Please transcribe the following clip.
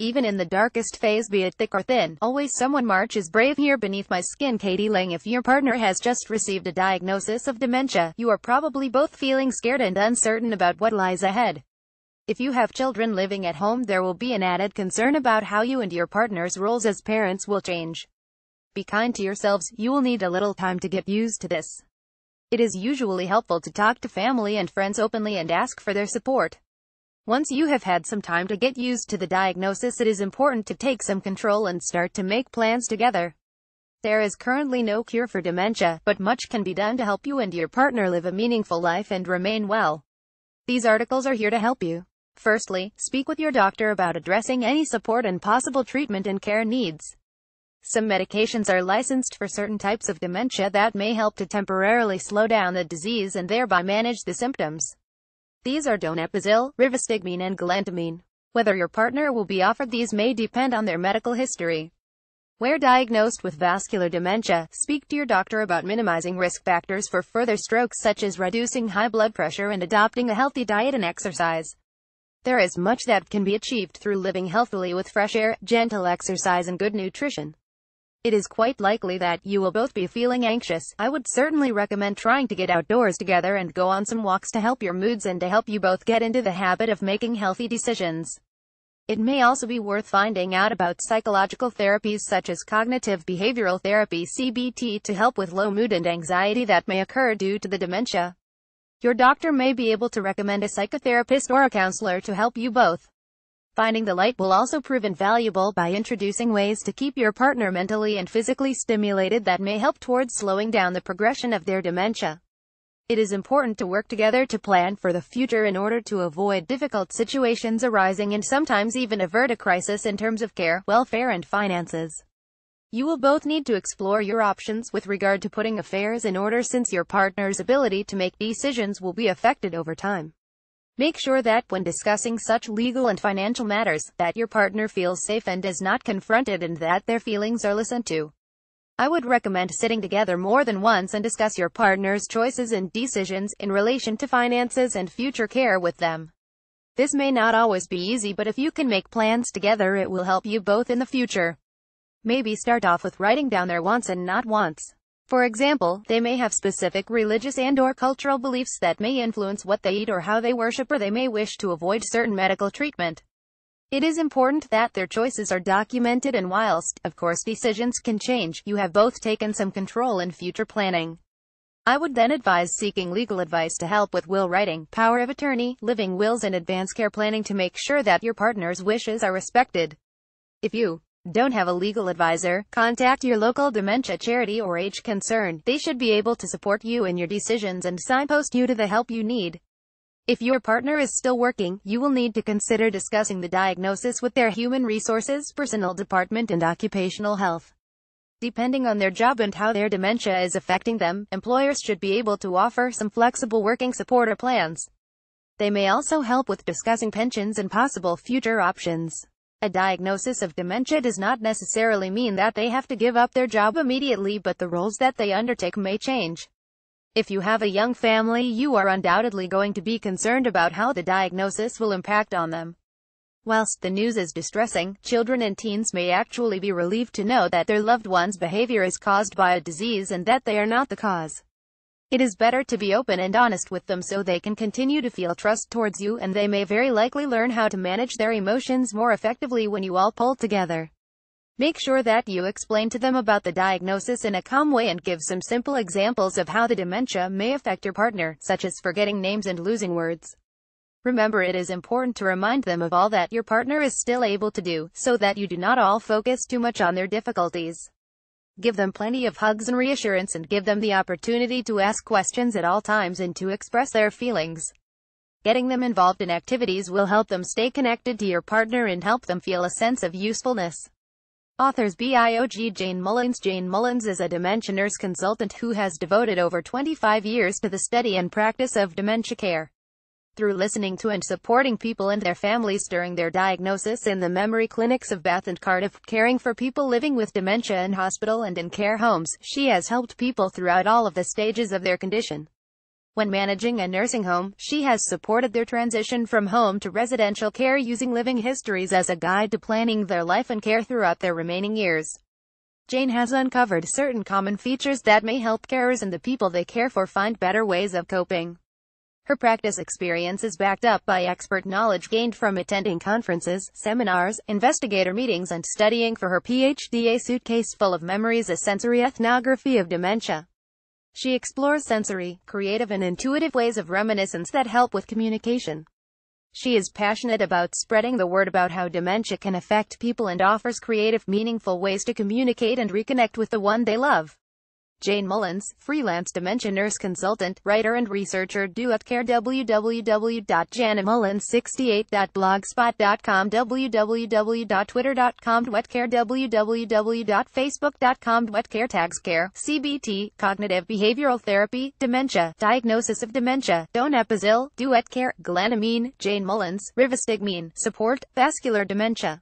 Even in the darkest phase be it thick or thin, always someone marches brave here beneath my skin Katie Lang If your partner has just received a diagnosis of dementia, you are probably both feeling scared and uncertain about what lies ahead. If you have children living at home there will be an added concern about how you and your partner's roles as parents will change. Be kind to yourselves, you will need a little time to get used to this. It is usually helpful to talk to family and friends openly and ask for their support. Once you have had some time to get used to the diagnosis it is important to take some control and start to make plans together. There is currently no cure for dementia, but much can be done to help you and your partner live a meaningful life and remain well. These articles are here to help you. Firstly, speak with your doctor about addressing any support and possible treatment and care needs. Some medications are licensed for certain types of dementia that may help to temporarily slow down the disease and thereby manage the symptoms. These are donepezil, rivastigmine and galantamine. Whether your partner will be offered these may depend on their medical history. Where diagnosed with vascular dementia, speak to your doctor about minimizing risk factors for further strokes such as reducing high blood pressure and adopting a healthy diet and exercise. There is much that can be achieved through living healthily with fresh air, gentle exercise and good nutrition. It is quite likely that you will both be feeling anxious. I would certainly recommend trying to get outdoors together and go on some walks to help your moods and to help you both get into the habit of making healthy decisions. It may also be worth finding out about psychological therapies such as cognitive behavioral therapy CBT to help with low mood and anxiety that may occur due to the dementia. Your doctor may be able to recommend a psychotherapist or a counselor to help you both. Finding the light will also prove invaluable by introducing ways to keep your partner mentally and physically stimulated that may help towards slowing down the progression of their dementia. It is important to work together to plan for the future in order to avoid difficult situations arising and sometimes even avert a crisis in terms of care, welfare and finances. You will both need to explore your options with regard to putting affairs in order since your partner's ability to make decisions will be affected over time. Make sure that, when discussing such legal and financial matters, that your partner feels safe and is not confronted and that their feelings are listened to. I would recommend sitting together more than once and discuss your partner's choices and decisions in relation to finances and future care with them. This may not always be easy but if you can make plans together it will help you both in the future. Maybe start off with writing down their wants and not wants. For example, they may have specific religious and or cultural beliefs that may influence what they eat or how they worship or they may wish to avoid certain medical treatment. It is important that their choices are documented and whilst, of course decisions can change, you have both taken some control in future planning. I would then advise seeking legal advice to help with will writing, power of attorney, living wills and advance care planning to make sure that your partner's wishes are respected. If you don't have a legal advisor? Contact your local dementia charity or age concern. They should be able to support you in your decisions and signpost you to the help you need. If your partner is still working, you will need to consider discussing the diagnosis with their human resources, personnel department and occupational health. Depending on their job and how their dementia is affecting them, employers should be able to offer some flexible working support or plans. They may also help with discussing pensions and possible future options. A diagnosis of dementia does not necessarily mean that they have to give up their job immediately but the roles that they undertake may change. If you have a young family you are undoubtedly going to be concerned about how the diagnosis will impact on them. Whilst the news is distressing, children and teens may actually be relieved to know that their loved one's behavior is caused by a disease and that they are not the cause. It is better to be open and honest with them so they can continue to feel trust towards you and they may very likely learn how to manage their emotions more effectively when you all pull together. Make sure that you explain to them about the diagnosis in a calm way and give some simple examples of how the dementia may affect your partner, such as forgetting names and losing words. Remember it is important to remind them of all that your partner is still able to do, so that you do not all focus too much on their difficulties. Give them plenty of hugs and reassurance and give them the opportunity to ask questions at all times and to express their feelings. Getting them involved in activities will help them stay connected to your partner and help them feel a sense of usefulness. Authors BIOG Jane Mullins Jane Mullins is a dementia nurse consultant who has devoted over 25 years to the study and practice of dementia care through listening to and supporting people and their families during their diagnosis in the memory clinics of Bath and Cardiff, caring for people living with dementia in hospital and in care homes, she has helped people throughout all of the stages of their condition. When managing a nursing home, she has supported their transition from home to residential care using living histories as a guide to planning their life and care throughout their remaining years. Jane has uncovered certain common features that may help carers and the people they care for find better ways of coping. Her practice experience is backed up by expert knowledge gained from attending conferences, seminars, investigator meetings and studying for her PhD. A suitcase full of memories, a sensory ethnography of dementia. She explores sensory, creative and intuitive ways of reminiscence that help with communication. She is passionate about spreading the word about how dementia can affect people and offers creative, meaningful ways to communicate and reconnect with the one they love. Jane Mullins, freelance dementia nurse consultant, writer and researcher, dohealthcare www.janetmullins68.blogspot.com www.twitter.com dwetcare www.facebook.com dwetcare tags care, CBT, cognitive behavioral therapy, dementia, diagnosis of dementia, donepezil, duetcare, glanamine, Jane Mullins, rivastigmine, support, vascular dementia.